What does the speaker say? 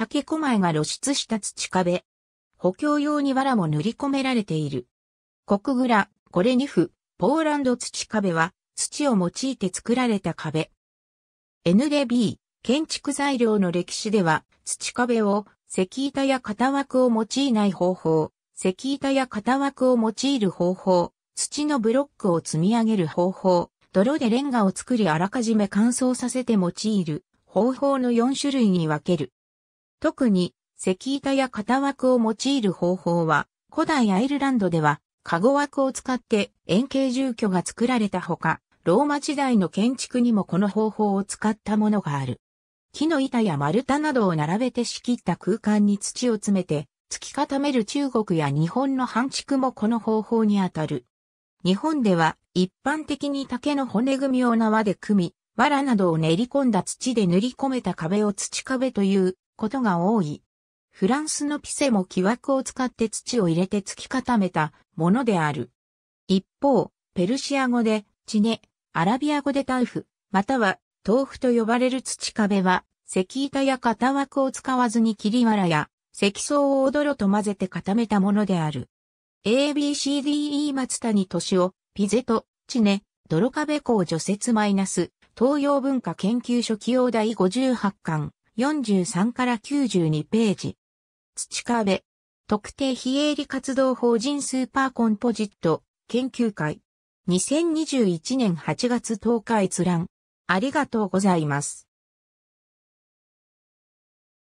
竹小前が露出した土壁。補強用に藁も塗り込められている。国蔵、これニフ、ポーランド土壁は、土を用いて作られた壁。N d B、建築材料の歴史では、土壁を石板や型枠を用いない方法、石板や型枠を用いる方法、土のブロックを積み上げる方法、泥でレンガを作りあらかじめ乾燥させて用いる方法の4種類に分ける。特に石板や型枠を用いる方法は、古代アイルランドでは、籠枠を使って円形住居が作られたほか、ローマ時代の建築にもこの方法を使ったものがある。木の板や丸太などを並べて仕切った空間に土を詰めて、突き固める中国や日本の半築もこの方法にあたる。日本では一般的に竹の骨組みを縄で組み、藁などを練り込んだ土で塗り込めた壁を土壁ということが多い。フランスのピセも木枠を使って土を入れて突き固めたものである。一方、ペルシア語で、チネ、アラビア語でタウフ、または、豆腐と呼ばれる土壁は、石板や型枠を使わずに切り藁や、石層をろと混ぜて固めたものである。ABCDE 松谷敏夫、ピゼト、チネ、泥壁校除雪マイナス、東洋文化研究所起用第58巻。43から92ページ。土壁。特定非営利活動法人スーパーコンポジット研究会。2021年8月10日閲覧。ありがとうございます。